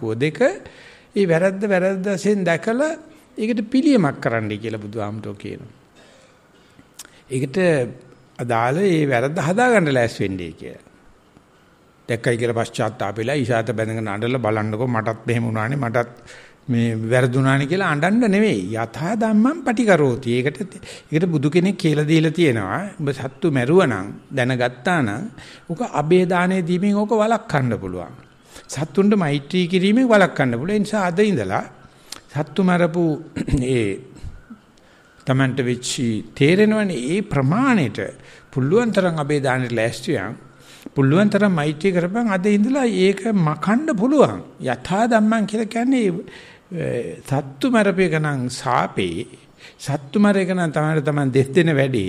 ඔක්කො දෙක ඒ වැරද්ද වැරද්ද වශයෙන් දැකලා ඒකට පිළියමක් කරන්නයි කියලා බුදුහාමරෝ කියනවා. ඒකට අදාළ ඒ වැරද්ද හදාගන්න ලෑස් වෙන්නේ කියලා. දැක්කයි කියලා පශ්චාත්තාපෙලා ඊසాత බැඳගෙන අඬලා බලන්නකෝ මටත් මෙහෙම වුණානේ මටත් මේ වැරදුනානේ කියලා අඬන්න නෙවෙයි යථා ධම්මං පටිකරෝති. ඒකට ඒකට බුදු කෙනෙක් කියලා දීලා තියෙනවා. ඔබ සත්තු මැරුවනම් දැනගත්තා නම් ඔක අබේ දාණය දීමෙන් ඕක වළක්වන්න පුළුවන්. සත්තුන්ට මෛත්‍රී කිරීමෙන් වළක්වන්න පුළුවන්. ඒ නිසා අද ඉඳලා සත්තු මරපු ඒ Tamanට වෙච්චි තේරෙනවනේ ඒ ප්‍රමාණයට පුළුවන් තරම් අපේ දානෙට ලෑස්තියන් පුළුවන් තරම් මෛත්‍රී කරපන් අද ඉඳලා ඒක මකන්න පුළුවන්. යථා ධම්මං කියලා කියන්නේ සත්තු මරපේ ගණන් සාපේ සත්තු මරේක නම් තමයි තමයි දෙස් දෙන වැඩි.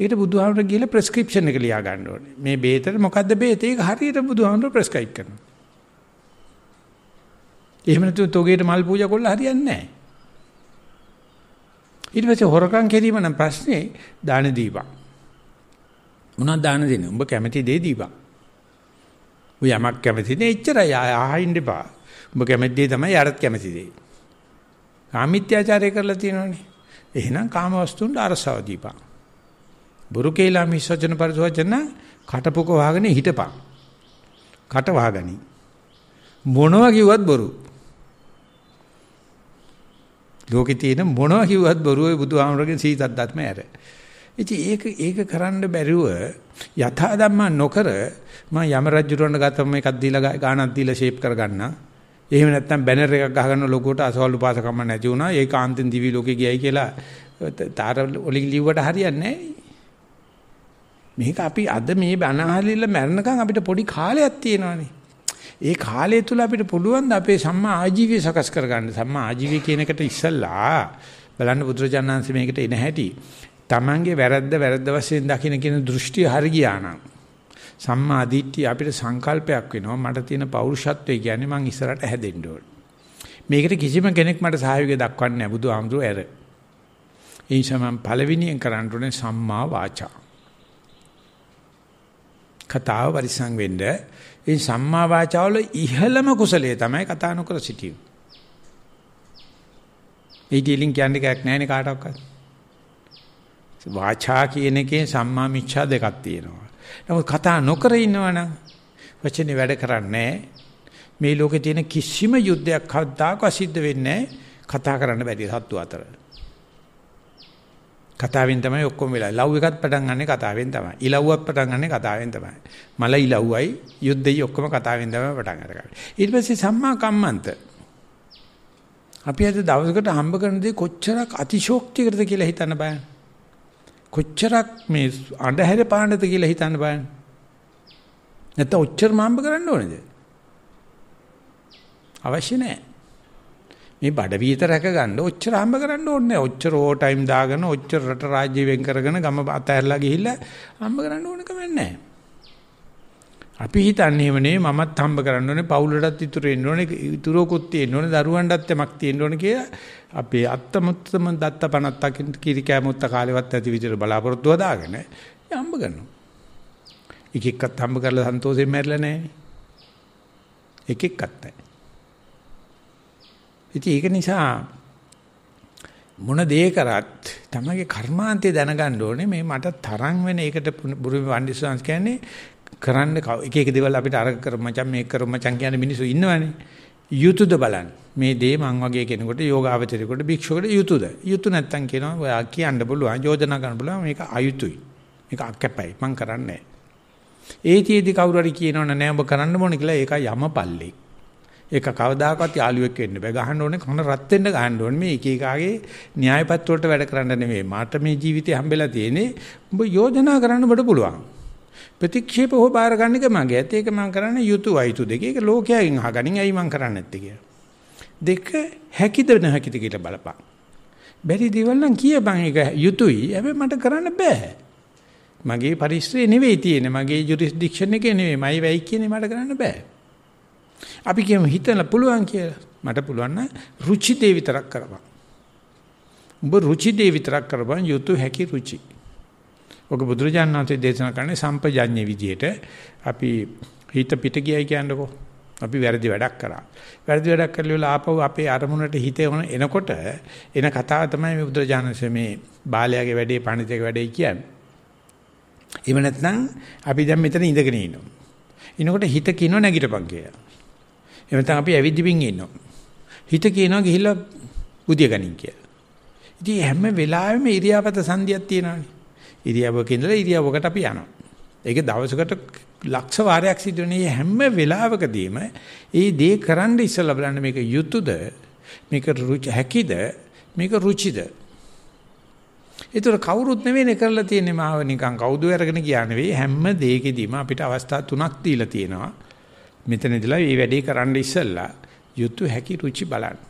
ඒකට බුදුහාමුදුරුවෝ කියලා ප්‍රෙස්ක්‍රිප්ෂන් එක ලියා ගන්න ඕනේ. මේ බේතට මොකද්ද බේත? ඒක හරියට බුදුහාමුදුරුවෝ ප්‍රෙස්ක්‍රයිබ් කරනවා. එහෙම නැතුව තොගේට මල් පූජා කළා හරියන්නේ නැහැ. ඊට පස්සේ හොරකම් කිරීම නම් ප්‍රශ්නේ දාන දීපන්. මොනවද දාන දෙන්නේ? උඹ කැමති දේ දීපන්. උඹ යමක් කැමති නේ එච්චරයි ආහින්න එපා. උඹ කැමති දේ තමයි යාරත් කැමති දේ. කාමීත්‍යාචාරය කරලා තියෙනවනේ. එහෙනම් කාමවස්තුන්ට අරසව දීපන්. බුරුකේලා මිසජන පරිසවචන කටපොක වහගෙන හිටපන්. කට වහගනි. මොනවා කිව්වත් බොරු. ලෝකේ තියෙන මොනවා කිව්වත් බොරුවයි බුදුහාමරගෙන් සීතද්දත්ම ඇර. ඉතින් ඒක ඒක කරන්න බැරුව යථා ධම්මා නොකර මම යම රජුරවන්න ගත්තම එකක් දීලා ගානක් දීලා ෂේප් කරගන්න. එහෙම නැත්නම් බැනර් එකක් ගහගන්න ලොකෝට අසවල් උපාසකම්ම නැති වුණා. ඒක ආන්තෙන් දිවි ලෝකේ ගියයි කියලා තාර ඔලින් ලිව්වට හරියන්නේ මේක අපි අද මේ බණ අහලා මැරෙනකන් අපිට පොඩි කාලයක් තියෙනවානේ. ඒ කාලය තුල අපිට පුළුවන් අපේ සම්මා ආජීවය සකස් කරගන්න. සම්මා ආජීවය කියන එකට ඉස්සල්ලා බලන්න බුදුරජාණන්සේ මේකට එන හැටි. Tamange වැරද්ද වැරද්ද වශයෙන් දකින්න කියන දෘෂ්ටි හරි ගියානම් සම්මා දිට්ඨිය අපිට සංකල්පයක් වෙනවා. මට තියෙන පෞරුෂත්වය කියන්නේ මං ඉස්සරහට හැදෙන්න ඕන. මේකට කිසිම කෙනෙක් මට සහයෝගය දක්වන්නේ නැහැ බුදුහාමුදුරුවෝ ඇර. ඒ නිසා මම පළවෙනියෙන් කරන්න ඕනේ සම්මා වාචා. කතාව පරිස්සම් වෙන්න ඒ සම්මා වාචාවල ඉහළම කුසලයේ තමයි කතා නොකර සිටීම. මේ ඩීලින් කියන්නේ කයක් නැහැනේ කාටවත්. වාචා කියන එකේ සම්මා මිච්ඡා දෙකක් තියෙනවා. නමුත් කතා නොකර ඉන්නවනම් වචනේ වැඩ කරන්නේ මේ ලෝකේ තියෙන කිසිම යුද්ධයක් හදාක සිද්ධ වෙන්නේ කතා කරන්න බැරි සත්තු අතර. කතාවෙන් තමයි ඔක්කොම වෙලා. ලව් එකත් පටන් ගන්නෙ කතාවෙන් තමයි. ඉලව්වත් පටන් ගන්නෙ කතාවෙන් තමයි. මල ඉලව්වයි යුද්ධයි ඔක්කොම කතාවෙන් තමයි පටන් අරගන්නේ. ඊට පස්සේ සම්මා කම්මන්ත. අපි අද දවසකට හම්බ කරන දේ කොච්චරක් අතිශෝක්තිකරද කියලා හිතන්න බෑ. කොච්චරක් මේ අඳුර පානද කියලා හිතන්න බෑ. නැත්නම් ඔච්චර මාම්බ කරන්න ඕනේද? අවශ්‍ය නැහැ. මේ බඩවීත රැක ගන්න ඔච්චර හම්බ කරන්න ඕනේ නැහැ. ඔච්චර ඕ ටයිම් දාගෙන ඔච්චර රට රාජ්‍ය වෙන් කරගෙන ගම අතහැරලා ගිහිල්ලා හම්බ කරන්න ඕන කමක් නැහැ. අපි හිතන්නේ වනේ මමත් හම්බ කරන්න ඕනේ පවුලටත් ඉතුරු වෙන්න ඕනේ ඉතුරුකුත් තියෙන්න ඕනේ දරුවන්ටත් යමක් තියෙන්න ඕනේ කියලා අපේ අත්තමුත්තම දත්ත පනත්තකින් කිරිකෑමුත්ත කාලෙවත් ඇති විදිහට බලාපොරොත්තු හදාගෙන හම්බ කරනවා. එක එක්කත් හම්බ කරලා සන්තෝෂයෙන් මැරිලා නැහැ. එක එක්කත් නැහැ. ඉතින් ඒක නිසා මොන දේ කරත් තමගේ කර්මාන්තය දැනගන්න ඕනේ මේ මට තරම් වෙන එකට බුරුමේ වන්දිසංශ කියන්නේ කරන්න එක එක දේවල් අපිට අර කර මචං මේක කර මචං කියන මිනිස්සු ඉන්නවනේ යුතුයද බලන්න මේ දේ මං වගේ කෙනෙකුට යෝගාවචරයකට භික්ෂුවකට යුතුයද යුතු නැත්තම් කියනවා ඔයා කියන්න බලුවා යෝජනා කරන්න බලුවා මේක අයුතුයි මේක අකැපයි මං කරන්නේ ඒතිෙදි කවුරු හරි කියනවනේ නෑ ඔබ කරන්න ඕනේ කියලා ඒක යමපල්ලෙක් ඒක කවදාකවත් යාළුවෙක් වෙන්න බෑ. ගහන්න ඕනේ කන රත් වෙන්න ගහන්න ඕනේ. මේ එක එකාගේ න්‍යායපත් වලට වැඩ කරන්න නෙමෙයි. මට මේ ජීවිතේ හම්බෙලා තියෙන්නේ ඔබ යෝජනා කරන්න බඩ පුළුවන්. ප්‍රතික්ෂේප හො බාර ගන්න එක මගේ. ඒත් ඒක මම කරන්නේ යුතුය අයුතු දෙක. ඒක ලෝකයෙන් අහගනින් ඇයි මම කරන්නේ නැත්තේ කියලා. දෙක හැකිද නැහැකිද කියලා බලපන්. බැරි දේවල් නම් කියපන් ඒක යුතුයි. හැබැයි මට කරන්න බෑ. මගේ පරිශ්‍රය නෙවෙයි තියෙන්නේ. මගේ ජුරිස්ඩික්ෂන් එකේ නෙවෙයි. මයි වෙයි කියන්නේ මට කරන්න බෑ. අපි කියමු හිතන පුළුවන් කියලා. මට පුළුවන් නම් රුචි දේ විතරක් කරපන්. උඹ රුචි දේ විතරක් කරපන් යුතු හැකි රුචි. ඔක බුදුරජාණන් වහන්සේ දේශනා කරන්නේ සම්පජඤ්ඤ විදියට අපි හිත පිට ගියයි කියන්නකෝ. අපි වැරදි වැඩක් කරා. වැරදි වැඩක් කරලා ආපහු අපේ අරමුණට හිත එනකොට එන කතාව තමයි මේ බුදුරජාණන්සේ මේ බාලයාගේ වැඩේ පඬිතුගේ වැඩේ කියන්නේ. එහෙම නැත්නම් අපි දැන් මෙතන ඉඳගෙන ඉන්නවා. ඉනකොට හිත කිනෝ නැගිටපන් කියලා. එහෙම නැත්නම් අපි ඇවිදිමින් ඉන්නවා. හිත කියනවා ගිහිල්ලා බුදිය ගනින් කියලා. ඉතින් හැම වෙලාවෙම ඉරියාපත සංදියක් තියෙනවානේ. ඉරියාපතක ඉඳලා ඉරියාපතකට අපි යනවා. ඒක දවසකට ලක්ෂ වාරයක් සිද්ධ වෙන්නේ හැම වෙලාවකදීම ඒ දේ කරන්න ඉස්සලා බලන්න මේක යුතුයද මේක රුචි හැකිද මේක රුචිද ඒතර කවුරුත් නෙවෙයිනේ කරලා තියෙන්නේ මාව නිකන් කවුද අරගෙන කියන්නේ හැම දෙයකදීම අපිට අවස්ථා තුනක් දීලා තියෙනවා මෙතනදලා මේ වැඩේ කරන්න ඉස්සෙල්ලා යුතු හැකි රුචි බලන්න.